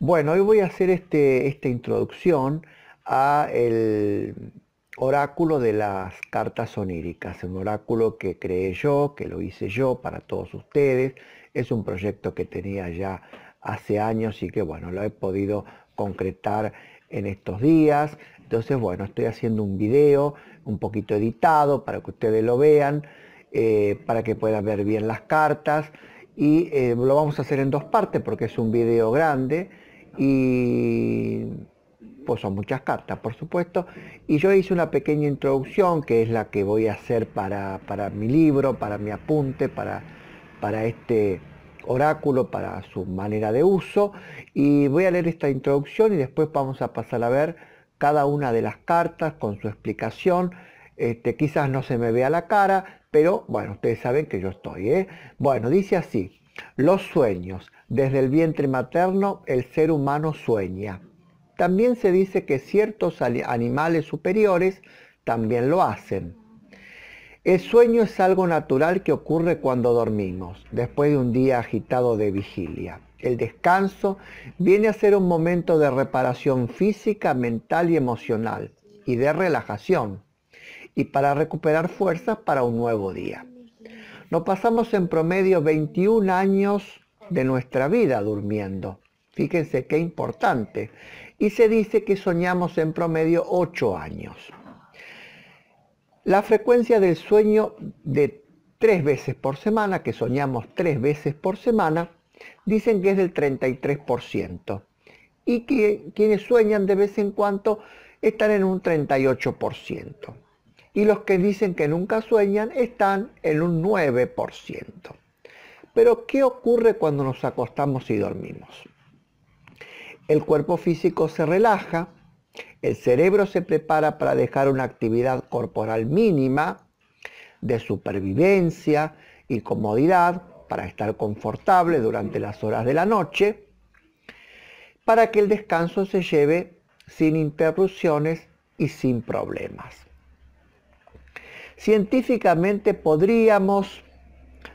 Bueno, hoy voy a hacer este, esta introducción a el oráculo de las cartas oníricas, un oráculo que creé yo, que lo hice yo para todos ustedes. Es un proyecto que tenía ya hace años y que bueno, lo he podido concretar en estos días. Entonces, bueno, estoy haciendo un video un poquito editado para que ustedes lo vean, eh, para que puedan ver bien las cartas. Y eh, lo vamos a hacer en dos partes porque es un video grande y pues son muchas cartas, por supuesto. Y yo hice una pequeña introducción, que es la que voy a hacer para, mi libro, para mi apunte, para, para este oráculo, para su manera de uso. Y voy a leer esta introducción y después vamos a pasar a ver cada una de las cartas con su explicación. Este, quizás no se me vea la cara, pero bueno, ustedes saben que yo estoy. ¿eh? Bueno, dice así. Los sueños. Desde el vientre materno el ser humano sueña. También se dice que ciertos animales superiores también lo hacen. El sueño es algo natural que ocurre cuando dormimos, después de un día agitado de vigilia. El descanso viene a ser un momento de reparación física, mental y emocional y de relajación y para recuperar fuerzas para un nuevo día nos pasamos en promedio 21 años de nuestra vida durmiendo. Fíjense qué importante. Y se dice que soñamos en promedio 8 años. La frecuencia del sueño de 3 veces por semana, que soñamos 3 veces por semana, dicen que es del 33%. Y que quienes sueñan de vez en cuando están en un 38% y los que dicen que nunca sueñan están en un 9%. Pero ¿qué ocurre cuando nos acostamos y dormimos? El cuerpo físico se relaja, el cerebro se prepara para dejar una actividad corporal mínima de supervivencia y comodidad para estar confortable durante las horas de la noche, para que el descanso se lleve sin interrupciones y sin problemas. Científicamente podríamos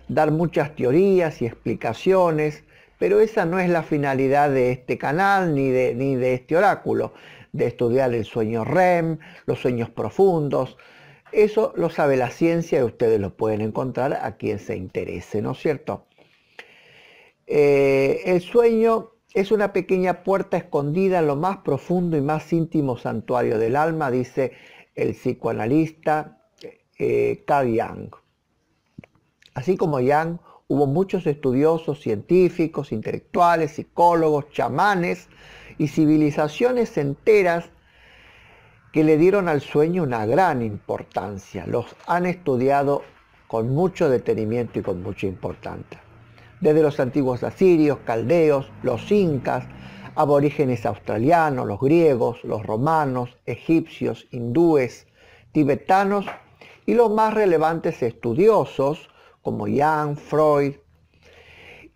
dar muchas teorías y explicaciones, pero esa no es la finalidad de este canal ni de, ni de este oráculo, de estudiar el sueño REM, los sueños profundos. Eso lo sabe la ciencia y ustedes lo pueden encontrar a quien se interese, ¿no es cierto? Eh, el sueño es una pequeña puerta escondida en lo más profundo y más íntimo santuario del alma, dice el psicoanalista eh, Carl Así como Yang, hubo muchos estudiosos científicos, intelectuales, psicólogos, chamanes y civilizaciones enteras que le dieron al sueño una gran importancia. Los han estudiado con mucho detenimiento y con mucha importancia. Desde los antiguos asirios, caldeos, los incas, aborígenes australianos, los griegos, los romanos, egipcios, hindúes, tibetanos y los más relevantes estudiosos como Jan, Freud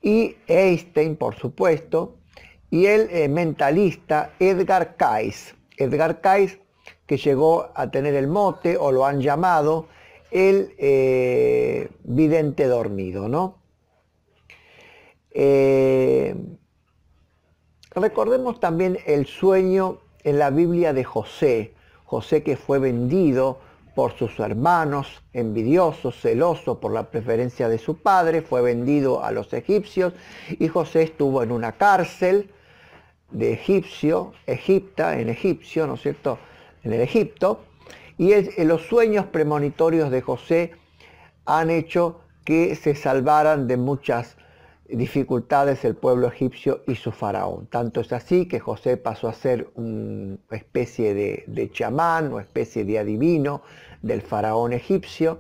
y Einstein, por supuesto, y el eh, mentalista Edgar Cayce. Edgar Cayce, que llegó a tener el mote o lo han llamado el eh, vidente dormido, ¿no? Eh, recordemos también el sueño en la Biblia de José, José que fue vendido por sus hermanos, envidioso, celoso por la preferencia de su padre, fue vendido a los egipcios y José estuvo en una cárcel de egipcio, Egipta, en egipcio, ¿no es cierto?, en el Egipto, y eh, los sueños premonitorios de José han hecho que se salvaran de muchas dificultades el pueblo egipcio y su faraón. Tanto es así que José pasó a ser una especie de, chamán o especie de adivino del faraón egipcio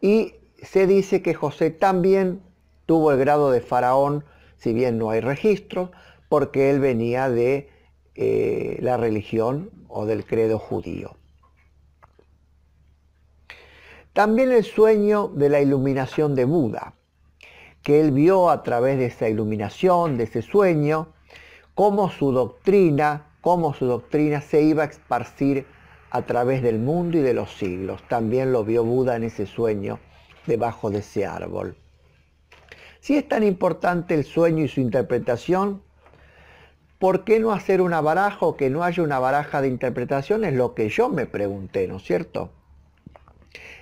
y se dice que José también tuvo el grado de faraón, si bien no hay registro, porque él venía de eh, la religión o del credo judío. También el sueño de la iluminación de Buda que él vio a través de esa iluminación, de ese sueño, cómo su doctrina, cómo su doctrina se iba a esparcir a través del mundo y de los siglos. También lo vio Buda en ese sueño debajo de ese árbol. Si es tan importante el sueño y su interpretación, ¿por qué no hacer una baraja o que no haya una baraja de interpretación? Es lo que yo me pregunté, ¿no es cierto?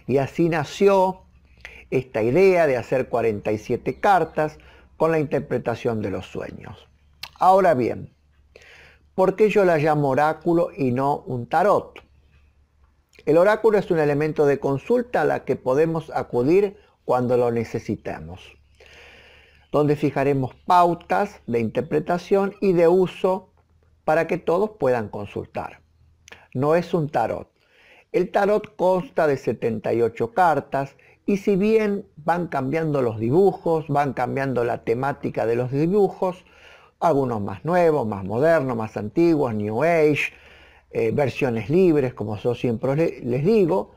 Y así nació esta idea de hacer 47 cartas con la interpretación de los sueños. Ahora bien, ¿por qué yo la llamo oráculo y no un tarot? El oráculo es un elemento de consulta a la que podemos acudir cuando lo necesitemos. donde fijaremos pautas de interpretación y de uso para que todos puedan consultar. No es un tarot. El tarot consta de 78 cartas y si bien van cambiando los dibujos, van cambiando la temática de los dibujos, algunos más nuevos, más modernos, más antiguos, New Age, eh, versiones libres, como yo siempre les digo,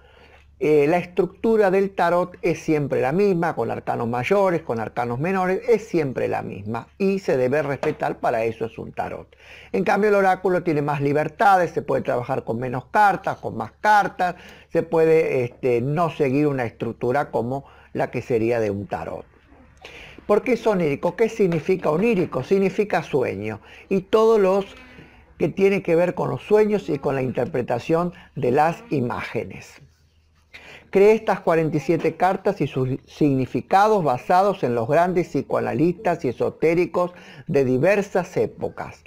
eh, la estructura del tarot es siempre la misma, con arcanos mayores, con arcanos menores, es siempre la misma y se debe respetar, para eso es un tarot. En cambio el oráculo tiene más libertades, se puede trabajar con menos cartas, con más cartas, se puede este, no seguir una estructura como la que sería de un tarot. ¿Por qué es onírico? ¿Qué significa onírico? Significa sueño y todos los que tienen que ver con los sueños y con la interpretación de las imágenes. Cree estas 47 cartas y sus significados basados en los grandes psicoanalistas y esotéricos de diversas épocas,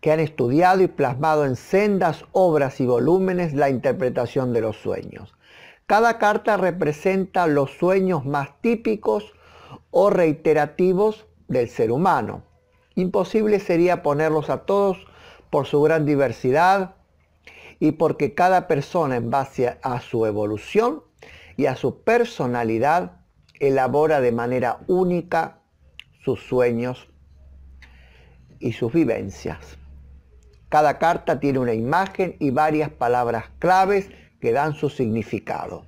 que han estudiado y plasmado en sendas obras y volúmenes la interpretación de los sueños. Cada carta representa los sueños más típicos o reiterativos del ser humano. Imposible sería ponerlos a todos por su gran diversidad y porque cada persona en base a su evolución y a su personalidad, elabora de manera única sus sueños y sus vivencias. Cada carta tiene una imagen y varias palabras claves que dan su significado.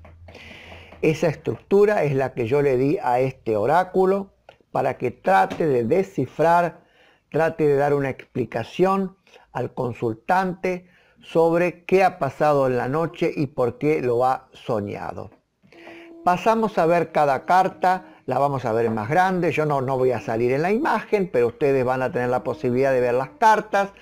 Esa estructura es la que yo le di a este oráculo para que trate de descifrar, trate de dar una explicación al consultante sobre qué ha pasado en la noche y por qué lo ha soñado pasamos a ver cada carta, la vamos a ver en más grande, yo no, no voy a salir en la imagen, pero ustedes van a tener la posibilidad de ver las cartas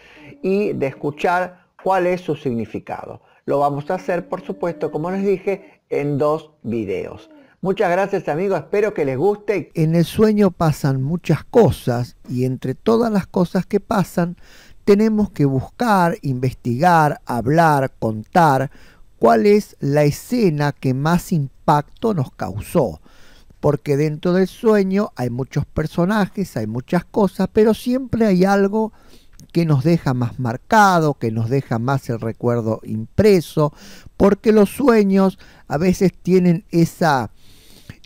y de escuchar cuál es su significado. Lo vamos a hacer, por supuesto, como les dije, en dos videos. Muchas gracias amigos, espero que les guste. En el sueño pasan muchas cosas y entre todas las cosas que pasan tenemos que buscar, investigar, hablar, contar, cuál es la escena que más impacto nos causó. Porque dentro del sueño hay muchos personajes, hay muchas cosas, pero siempre hay algo que nos deja más marcado, que nos deja más el recuerdo impreso, porque los sueños a veces tienen esa,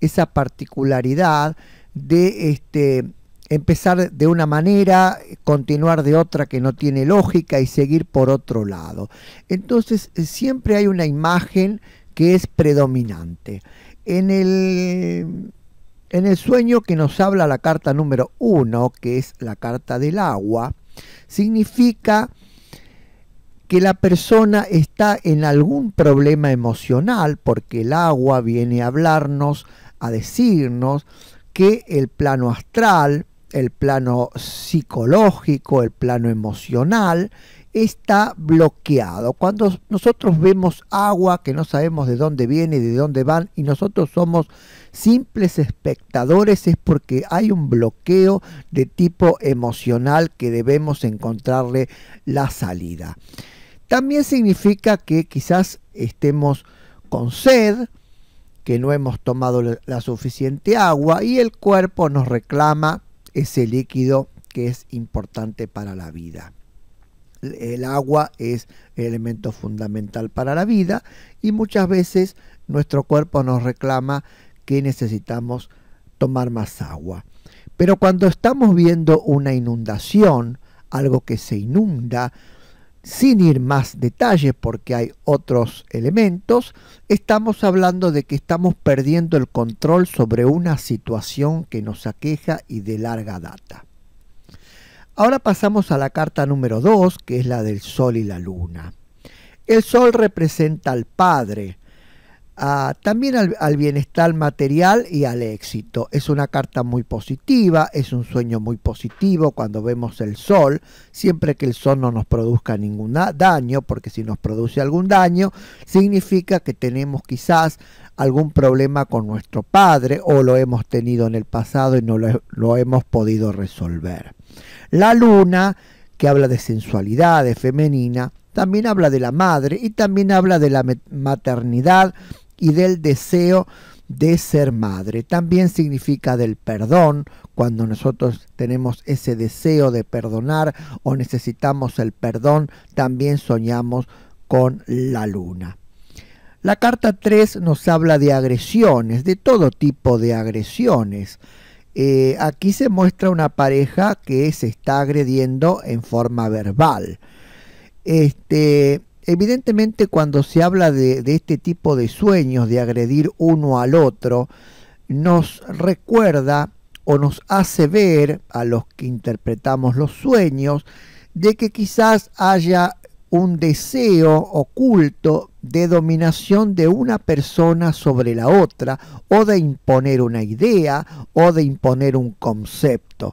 esa particularidad de este, empezar de una manera, continuar de otra que no tiene lógica y seguir por otro lado. Entonces eh, siempre hay una imagen que es predominante. En el, en el sueño que nos habla la carta número uno, que es la carta del agua, significa que la persona está en algún problema emocional, porque el agua viene a hablarnos, a decirnos que el plano astral, el plano psicológico, el plano emocional, está bloqueado. Cuando nosotros vemos agua que no sabemos de dónde viene y de dónde van y nosotros somos simples espectadores es porque hay un bloqueo de tipo emocional que debemos encontrarle la salida. También significa que quizás estemos con sed, que no hemos tomado la suficiente agua y el cuerpo nos reclama ese líquido que es importante para la vida. El agua es el elemento fundamental para la vida y muchas veces nuestro cuerpo nos reclama que necesitamos tomar más agua. Pero cuando estamos viendo una inundación, algo que se inunda, sin ir más detalles porque hay otros elementos, estamos hablando de que estamos perdiendo el control sobre una situación que nos aqueja y de larga data. Ahora pasamos a la carta número 2, que es la del Sol y la Luna. El Sol representa al Padre, Ah, también al, bienestar material y al éxito. Es una carta muy positiva, es un sueño muy positivo cuando vemos el sol, siempre que el sol no nos produzca ningún daño, porque si nos produce algún daño, significa que tenemos quizás algún problema con nuestro padre o lo hemos tenido en el pasado y no lo, lo hemos podido resolver. La luna, que habla de sensualidad, de femenina, también habla de la madre y también habla de la maternidad y del deseo de ser madre. También significa del perdón, cuando nosotros tenemos ese deseo de perdonar o necesitamos el perdón, también soñamos con la luna. La carta 3 nos habla de agresiones, de todo tipo de agresiones. Eh, aquí se muestra una pareja que se está agrediendo en forma verbal. Este, evidentemente cuando se habla de, este tipo de sueños, de agredir uno al otro, nos recuerda o nos hace ver a los que interpretamos los sueños de que quizás haya un deseo oculto de dominación de una persona sobre la otra o de imponer una idea o de imponer un concepto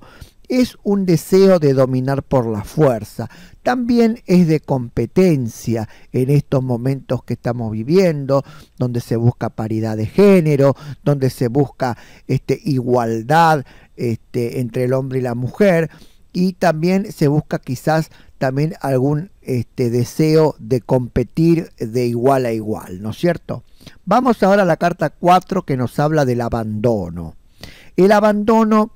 es un deseo de dominar por la fuerza, también es de competencia en estos momentos que estamos viviendo, donde se busca paridad de género, donde se busca este, igualdad este, entre el hombre y la mujer, y también se busca quizás también algún este, deseo de competir de igual a igual, ¿no es cierto? Vamos ahora a la carta 4 que nos habla del abandono. El abandono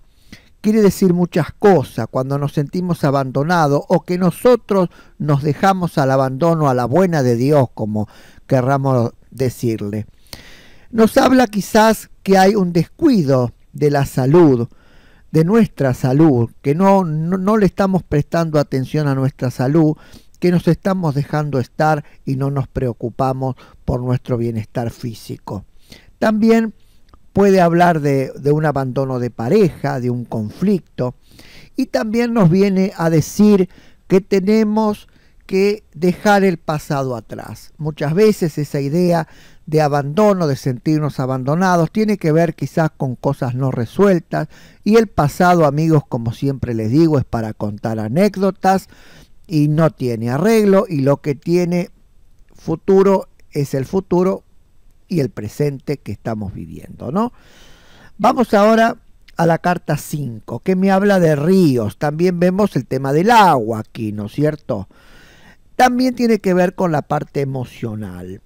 quiere decir muchas cosas cuando nos sentimos abandonados o que nosotros nos dejamos al abandono, a la buena de Dios, como querramos decirle. Nos habla quizás que hay un descuido de la salud, de nuestra salud, que no, no, no le estamos prestando atención a nuestra salud, que nos estamos dejando estar y no nos preocupamos por nuestro bienestar físico. También puede hablar de, un abandono de pareja, de un conflicto, y también nos viene a decir que tenemos que dejar el pasado atrás. Muchas veces esa idea de abandono, de sentirnos abandonados, tiene que ver quizás con cosas no resueltas y el pasado, amigos, como siempre les digo, es para contar anécdotas y no tiene arreglo y lo que tiene futuro es el futuro y el presente que estamos viviendo, ¿no? Vamos ahora a la carta 5, que me habla de ríos. También vemos el tema del agua aquí, ¿no es cierto? También tiene que ver con la parte emocional.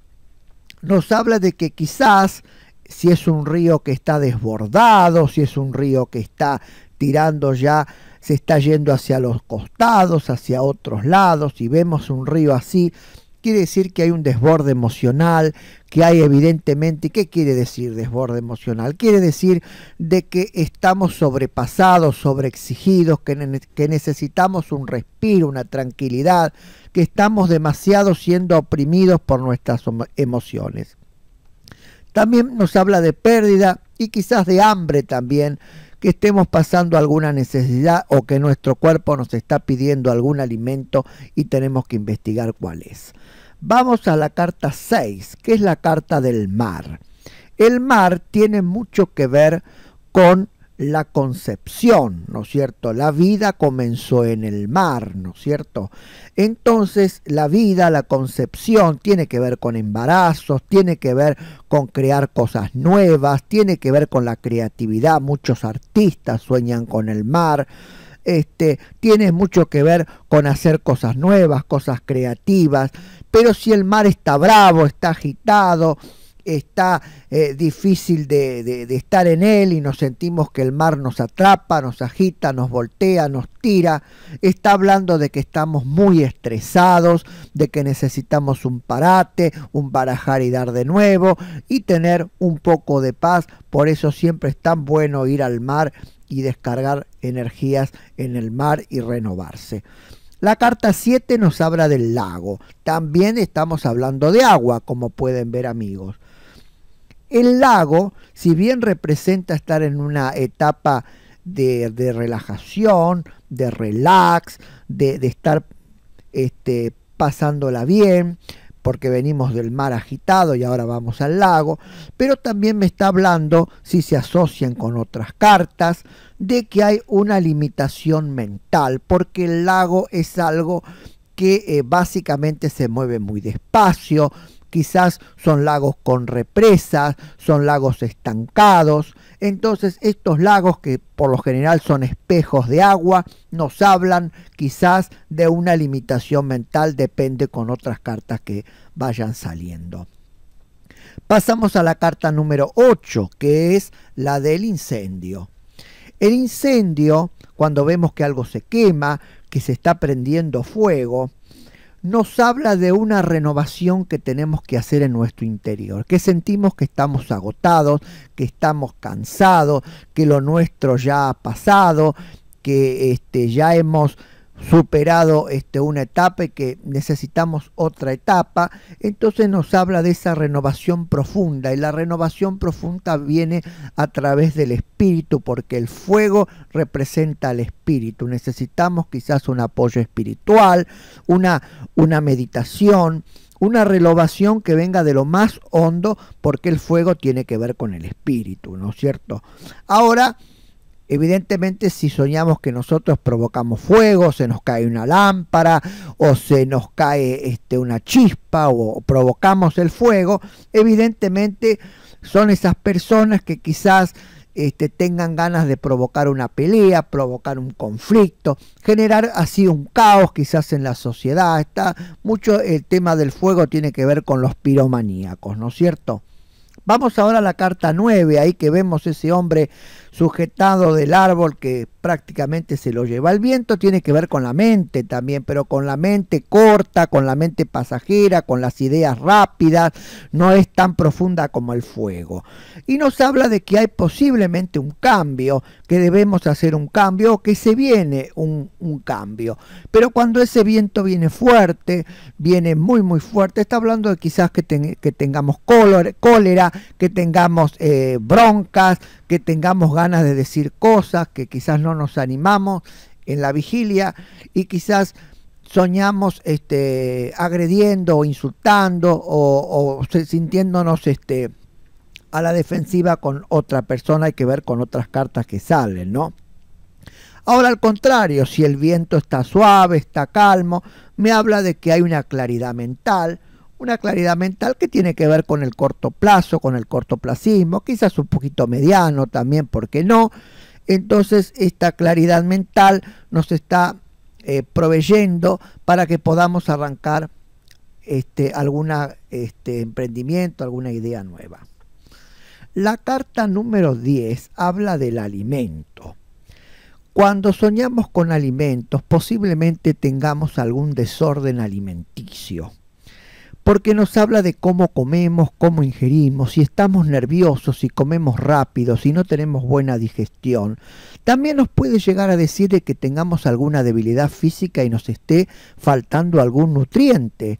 Nos habla de que quizás si es un río que está desbordado, si es un río que está tirando ya, se está yendo hacia los costados, hacia otros lados, y vemos un río así, quiere decir que hay un desborde emocional, que hay evidentemente, ¿qué quiere decir desborde emocional? Quiere decir de que estamos sobrepasados, sobreexigidos, que, que necesitamos un respiro, una tranquilidad, que estamos demasiado siendo oprimidos por nuestras emociones. También nos habla de pérdida y quizás de hambre también, estemos pasando alguna necesidad o que nuestro cuerpo nos está pidiendo algún alimento y tenemos que investigar cuál es. Vamos a la carta 6, que es la carta del mar. El mar tiene mucho que ver con la concepción, ¿no es cierto? La vida comenzó en el mar, ¿no es cierto? Entonces la vida, la concepción tiene que ver con embarazos, tiene que ver con crear cosas nuevas, tiene que ver con la creatividad. Muchos artistas sueñan con el mar. Este, tiene mucho que ver con hacer cosas nuevas, cosas creativas, pero si el mar está bravo, está agitado, está eh, difícil de, de, estar en él y nos sentimos que el mar nos atrapa, nos agita, nos voltea, nos tira. Está hablando de que estamos muy estresados, de que necesitamos un parate, un barajar y dar de nuevo y tener un poco de paz. Por eso siempre es tan bueno ir al mar y descargar energías en el mar y renovarse. La carta 7 nos habla del lago. También estamos hablando de agua, como pueden ver amigos. El lago, si bien representa estar en una etapa de, relajación, de relax, de, estar este, pasándola bien, porque venimos del mar agitado y ahora vamos al lago, pero también me está hablando, si se asocian con otras cartas, de que hay una limitación mental, porque el lago es algo que eh, básicamente se mueve muy despacio, quizás son lagos con represas, son lagos estancados. Entonces estos lagos que por lo general son espejos de agua, nos hablan quizás de una limitación mental, depende con otras cartas que vayan saliendo. Pasamos a la carta número 8, que es la del incendio. El incendio, cuando vemos que algo se quema, que se está prendiendo fuego, nos habla de una renovación que tenemos que hacer en nuestro interior, que sentimos que estamos agotados, que estamos cansados, que lo nuestro ya ha pasado, que este, ya hemos superado este, una etapa y que necesitamos otra etapa, entonces nos habla de esa renovación profunda y la renovación profunda viene a través del espíritu porque el fuego representa al espíritu. Necesitamos quizás un apoyo espiritual, una, una meditación, una renovación que venga de lo más hondo porque el fuego tiene que ver con el espíritu, ¿no es cierto? Ahora, Evidentemente, si soñamos que nosotros provocamos fuego, se nos cae una lámpara o se nos cae este, una chispa o provocamos el fuego, evidentemente son esas personas que quizás este, tengan ganas de provocar una pelea, provocar un conflicto, generar así un caos quizás en la sociedad. Está mucho el tema del fuego tiene que ver con los piromaníacos, ¿no es cierto? Vamos ahora a la carta 9, ahí que vemos ese hombre sujetado del árbol que prácticamente se lo lleva el viento, tiene que ver con la mente también, pero con la mente corta, con la mente pasajera, con las ideas rápidas, no es tan profunda como el fuego. Y nos habla de que hay posiblemente un cambio, que debemos hacer un cambio que se viene un, cambio. Pero cuando ese viento viene fuerte, viene muy, muy fuerte, está hablando de quizás que, que tengamos cólera, que tengamos eh, broncas, que tengamos ganas de decir cosas que quizás no nos animamos en la vigilia y quizás soñamos este, agrediendo o insultando o, sintiéndonos este, a la defensiva con otra persona, hay que ver con otras cartas que salen, ¿no? Ahora al contrario, si el viento está suave, está calmo, me habla de que hay una claridad mental, una claridad mental que tiene que ver con el corto plazo, con el cortoplacismo, quizás un poquito mediano también, ¿por qué no? entonces esta claridad mental nos está eh, proveyendo para que podamos arrancar este, algún este, emprendimiento, alguna idea nueva. La carta número 10 habla del alimento. Cuando soñamos con alimentos, posiblemente tengamos algún desorden alimenticio porque nos habla de cómo comemos, cómo ingerimos, si estamos nerviosos, si comemos rápido, si no tenemos buena digestión. También nos puede llegar a decir de que tengamos alguna debilidad física y nos esté faltando algún nutriente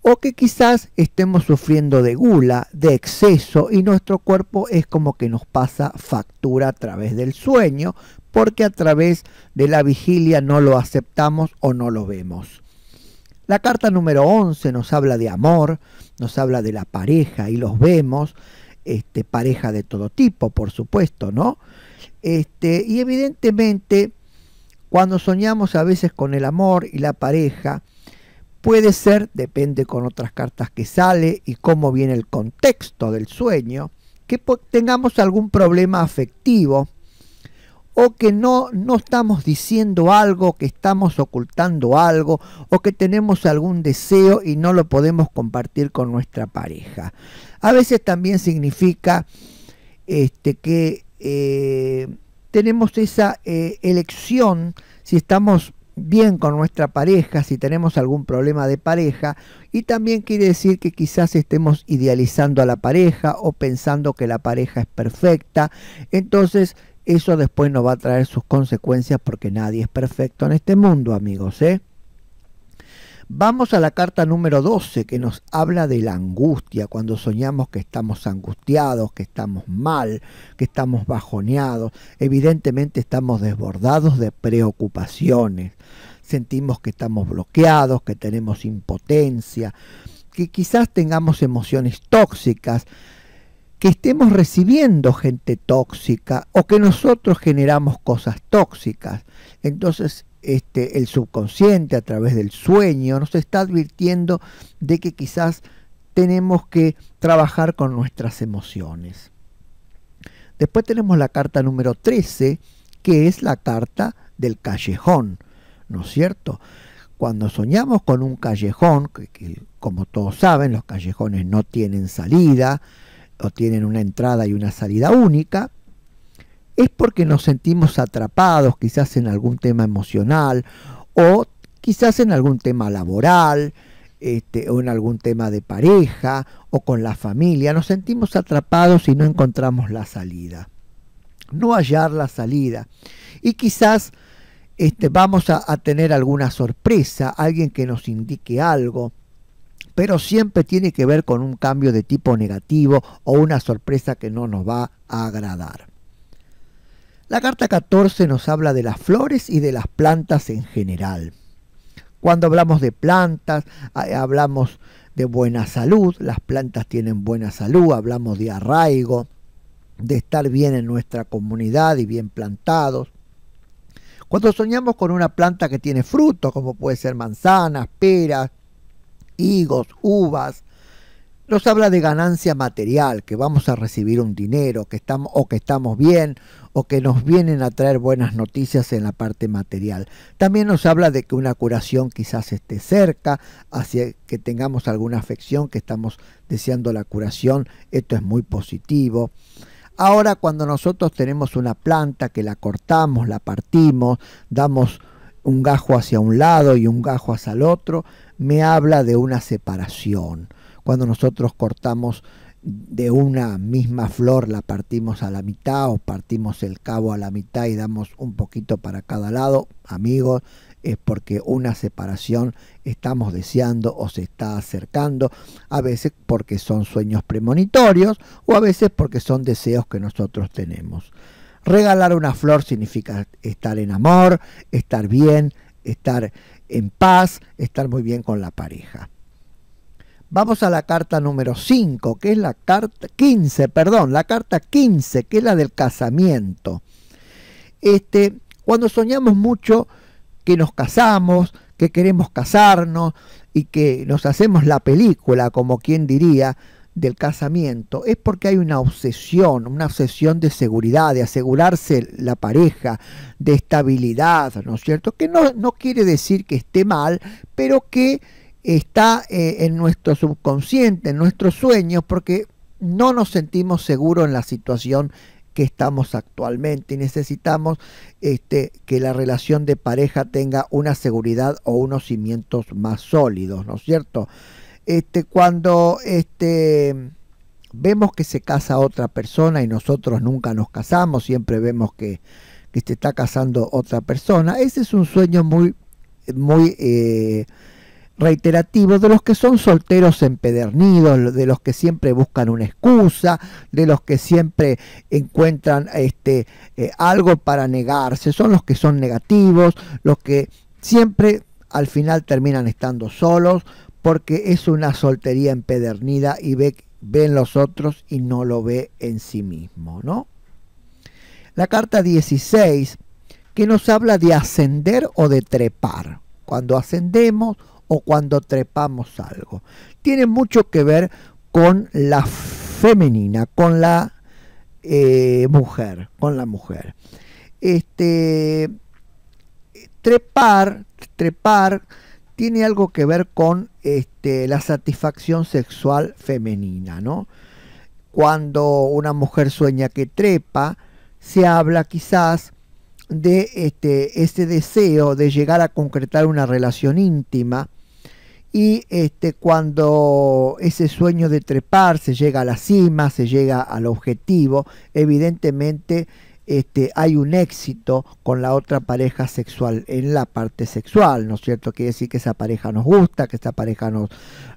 o que quizás estemos sufriendo de gula, de exceso y nuestro cuerpo es como que nos pasa factura a través del sueño, porque a través de la vigilia no lo aceptamos o no lo vemos. La carta número 11 nos habla de amor, nos habla de la pareja y los vemos, este, pareja de todo tipo, por supuesto, ¿no? Este, y evidentemente, cuando soñamos a veces con el amor y la pareja, puede ser, depende con otras cartas que sale y cómo viene el contexto del sueño, que tengamos algún problema afectivo o que no, no estamos diciendo algo, que estamos ocultando algo, o que tenemos algún deseo y no lo podemos compartir con nuestra pareja. A veces también significa este, que eh, tenemos esa eh, elección, si estamos bien con nuestra pareja, si tenemos algún problema de pareja, y también quiere decir que quizás estemos idealizando a la pareja o pensando que la pareja es perfecta. Entonces, eso después nos va a traer sus consecuencias porque nadie es perfecto en este mundo, amigos. ¿eh? Vamos a la carta número 12 que nos habla de la angustia, cuando soñamos que estamos angustiados, que estamos mal, que estamos bajoneados. Evidentemente estamos desbordados de preocupaciones, sentimos que estamos bloqueados, que tenemos impotencia, que quizás tengamos emociones tóxicas que estemos recibiendo gente tóxica o que nosotros generamos cosas tóxicas. Entonces, este, el subconsciente a través del sueño nos está advirtiendo de que quizás tenemos que trabajar con nuestras emociones. Después tenemos la carta número 13, que es la carta del callejón, ¿no es cierto? Cuando soñamos con un callejón, que como todos saben, los callejones no tienen salida, o tienen una entrada y una salida única, es porque nos sentimos atrapados quizás en algún tema emocional o quizás en algún tema laboral este, o en algún tema de pareja o con la familia. Nos sentimos atrapados y no encontramos la salida. No hallar la salida. Y quizás este, vamos a tener alguna sorpresa, alguien que nos indique algo, pero siempre tiene que ver con un cambio de tipo negativo o una sorpresa que no nos va a agradar. La carta 14 nos habla de las flores y de las plantas en general. Cuando hablamos de plantas, hablamos de buena salud, las plantas tienen buena salud, hablamos de arraigo, de estar bien en nuestra comunidad y bien plantados. Cuando soñamos con una planta que tiene frutos, como puede ser manzanas, peras, higos, uvas. Nos habla de ganancia material, que vamos a recibir un dinero, que estamos, o que estamos bien, o que nos vienen a traer buenas noticias en la parte material. También nos habla de que una curación quizás esté cerca, hacia que tengamos alguna afección, que estamos deseando la curación. Esto es muy positivo. Ahora cuando nosotros tenemos una planta que la cortamos, la partimos, damos un gajo hacia un lado y un gajo hacia el otro, me habla de una separación. Cuando nosotros cortamos de una misma flor, la partimos a la mitad o partimos el cabo a la mitad y damos un poquito para cada lado, amigos, es porque una separación estamos deseando o se está acercando, a veces porque son sueños premonitorios o a veces porque son deseos que nosotros tenemos. Regalar una flor significa estar en amor, estar bien, estar en paz, estar muy bien con la pareja. Vamos a la carta número 5, que es la carta 15, perdón, la carta 15, que es la del casamiento. Este, cuando soñamos mucho que nos casamos, que queremos casarnos y que nos hacemos la película, como quien diría, del casamiento es porque hay una obsesión, una obsesión de seguridad, de asegurarse la pareja, de estabilidad, ¿no es cierto? Que no, no quiere decir que esté mal, pero que está eh, en nuestro subconsciente, en nuestros sueños, porque no nos sentimos seguros en la situación que estamos actualmente y necesitamos este, que la relación de pareja tenga una seguridad o unos cimientos más sólidos, ¿no es cierto? Este, cuando este, vemos que se casa otra persona y nosotros nunca nos casamos, siempre vemos que, que se está casando otra persona, ese es un sueño muy, muy eh, reiterativo de los que son solteros empedernidos, de los que siempre buscan una excusa, de los que siempre encuentran este, eh, algo para negarse, son los que son negativos, los que siempre al final terminan estando solos porque es una soltería empedernida y ve, en los otros y no lo ve en sí mismo, ¿no? La carta 16, que nos habla de ascender o de trepar, cuando ascendemos o cuando trepamos algo. Tiene mucho que ver con la femenina, con la eh, mujer, con la mujer. Este, trepar, trepar tiene algo que ver con este, la satisfacción sexual femenina, ¿no? Cuando una mujer sueña que trepa, se habla quizás de este, ese deseo de llegar a concretar una relación íntima y este, cuando ese sueño de trepar se llega a la cima, se llega al objetivo, evidentemente este, hay un éxito con la otra pareja sexual en la parte sexual, ¿no es cierto? Quiere decir que esa pareja nos gusta, que esa pareja nos,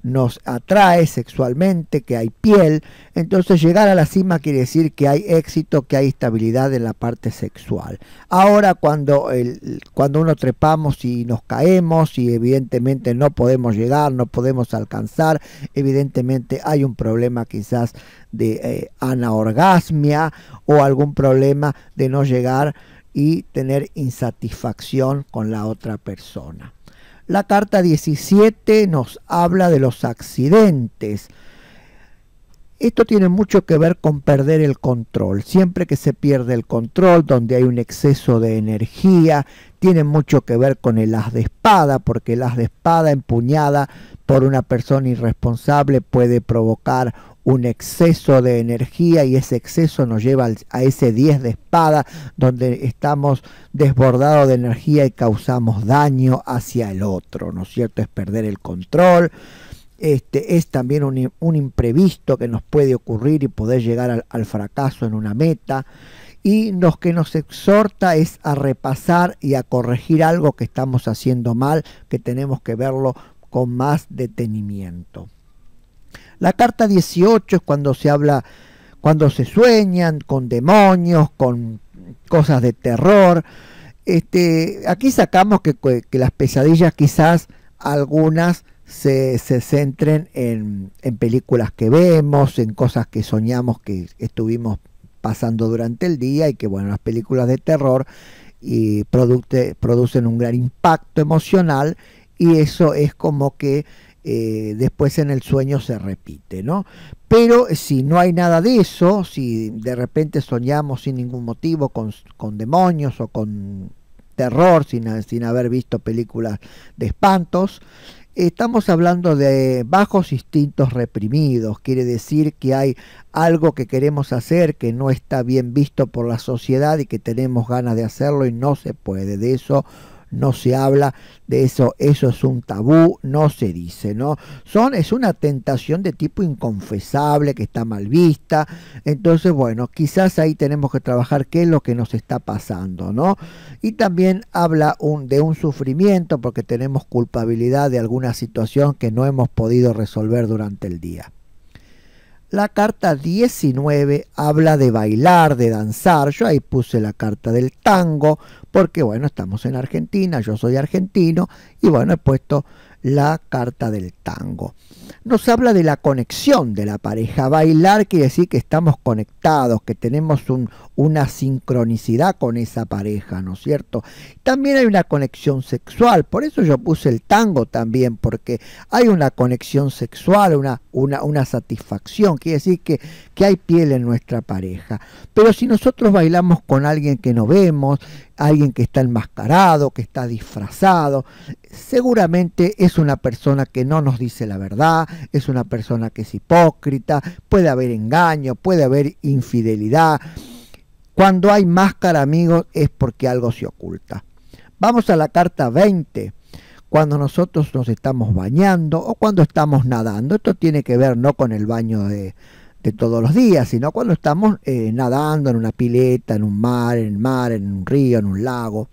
nos atrae sexualmente, que hay piel. Entonces llegar a la cima quiere decir que hay éxito, que hay estabilidad en la parte sexual. Ahora cuando, el, cuando uno trepamos y nos caemos y evidentemente no podemos llegar, no podemos alcanzar, evidentemente hay un problema quizás de eh, anaorgasmia o algún problema de no llegar y tener insatisfacción con la otra persona. La carta 17 nos habla de los accidentes. Esto tiene mucho que ver con perder el control. Siempre que se pierde el control, donde hay un exceso de energía, tiene mucho que ver con el haz de espada, porque el haz de espada empuñada por una persona irresponsable puede provocar un exceso de energía y ese exceso nos lleva a ese 10 de espada donde estamos desbordados de energía y causamos daño hacia el otro, ¿no es cierto? Es perder el control. Este, es también un, imprevisto que nos puede ocurrir y poder llegar al, al fracaso en una meta y lo que nos exhorta es a repasar y a corregir algo que estamos haciendo mal, que tenemos que verlo con más detenimiento. La carta 18 es cuando se habla, cuando se sueñan con demonios, con cosas de terror. Este, aquí sacamos que, las pesadillas quizás algunas se, se centren en, en, películas que vemos, en cosas que soñamos que estuvimos pasando durante el día y que bueno, las películas de terror y producen un gran impacto emocional y eso es como que eh, después en el sueño se repite, ¿no? Pero si no hay nada de eso, si de repente soñamos sin ningún motivo con, demonios o con terror, sin, sin haber visto películas de espantos, Estamos hablando de bajos instintos reprimidos, quiere decir que hay algo que queremos hacer que no está bien visto por la sociedad y que tenemos ganas de hacerlo y no se puede. De eso no se habla de eso, eso es un tabú, no se dice, ¿no? Son, es una tentación de tipo inconfesable que está mal vista, entonces, bueno, quizás ahí tenemos que trabajar qué es lo que nos está pasando, ¿no? Y también habla de un sufrimiento porque tenemos culpabilidad de alguna situación que no hemos podido resolver durante el día. La carta 19 habla de bailar, de danzar. Yo ahí puse la carta del tango, porque bueno, estamos en Argentina, yo soy argentino, y bueno, he puesto la carta del tango. Nos habla de la conexión de la pareja. Bailar quiere decir que estamos conectados, que tenemos una sincronicidad con esa pareja, ¿no es cierto? También hay una conexión sexual, por eso yo puse el tango también, porque hay una conexión sexual, una una, satisfacción, quiere decir que, que hay piel en nuestra pareja. Pero si nosotros bailamos con alguien que no vemos, alguien que está enmascarado, que está disfrazado, seguramente es una persona que no nos dice la verdad, es una persona que es hipócrita, puede haber engaño, puede haber infidelidad. Cuando hay máscara, amigos, es porque algo se oculta. Vamos a la carta 20 cuando nosotros nos estamos bañando o cuando estamos nadando. Esto tiene que ver no con el baño de, todos los días, sino cuando estamos eh, nadando en una pileta, en un mar, en el mar, en un río, en un lago.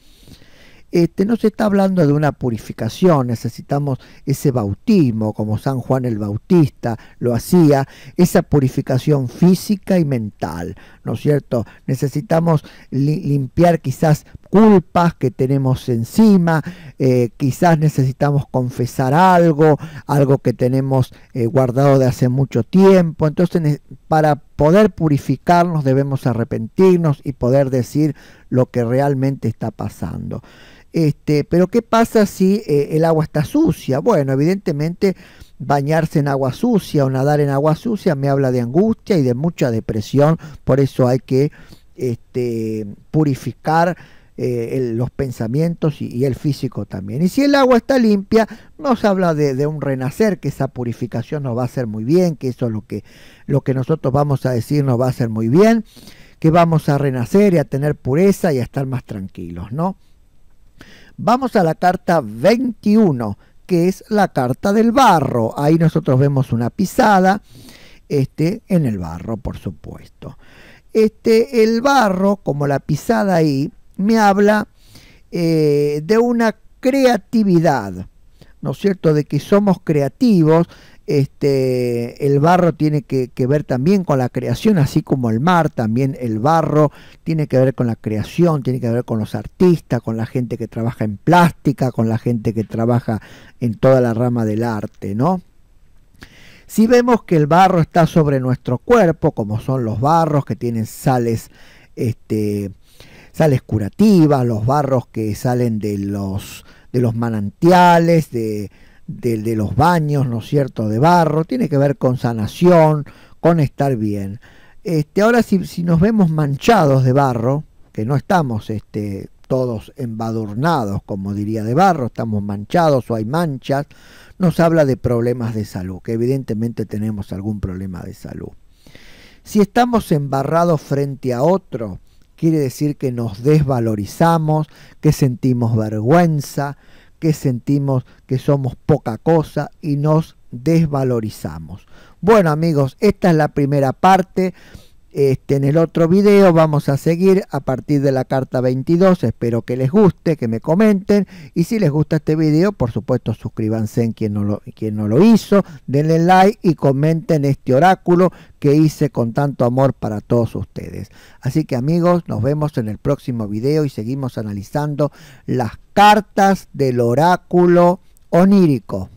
Este, no se está hablando de una purificación, necesitamos ese bautismo, como San Juan el Bautista lo hacía, esa purificación física y mental, ¿no es cierto? Necesitamos limpiar quizás culpas que tenemos encima, eh, quizás necesitamos confesar algo, algo que tenemos eh, guardado de hace mucho tiempo. Entonces, para poder purificarnos debemos arrepentirnos y poder decir lo que realmente está pasando. Este, pero ¿qué pasa si eh, el agua está sucia? Bueno, evidentemente bañarse en agua sucia o nadar en agua sucia me habla de angustia y de mucha depresión, por eso hay que este, purificar eh, los pensamientos y, el físico también. Y si el agua está limpia, nos habla de, un renacer, que esa purificación nos va a hacer muy bien, que eso es lo que, lo que nosotros vamos a decir nos va a hacer muy bien, que vamos a renacer y a tener pureza y a estar más tranquilos, ¿no? Vamos a la carta 21, que es la carta del barro. Ahí nosotros vemos una pisada este, en el barro, por supuesto. Este, el barro, como la pisada ahí, me habla eh, de una creatividad, ¿no es cierto? De que somos creativos. Este, el barro tiene que, que, ver también con la creación, así como el mar, también el barro tiene que ver con la creación, tiene que ver con los artistas, con la gente que trabaja en plástica, con la gente que trabaja en toda la rama del arte, ¿no? Si vemos que el barro está sobre nuestro cuerpo, como son los barros que tienen sales este, sales curativas, los barros que salen de los, de los manantiales, de, los baños, ¿no es cierto?, de barro, tiene que ver con sanación, con estar bien. Este, ahora si, si nos vemos manchados de barro, que no estamos este, todos embadurnados, como diría de barro, estamos manchados o hay manchas, nos habla de problemas de salud, que evidentemente tenemos algún problema de salud. Si estamos embarrados frente a otro, Quiere decir que nos desvalorizamos, que sentimos vergüenza, que sentimos que somos poca cosa y nos desvalorizamos. Bueno amigos, esta es la primera parte. Este, en el otro video vamos a seguir a partir de la carta 22. Espero que les guste, que me comenten. Y si les gusta este video, por supuesto, suscríbanse en quien no lo, quien no lo hizo. Denle like y comenten este oráculo que hice con tanto amor para todos ustedes. Así que amigos, nos vemos en el próximo video y seguimos analizando las cartas del oráculo onírico.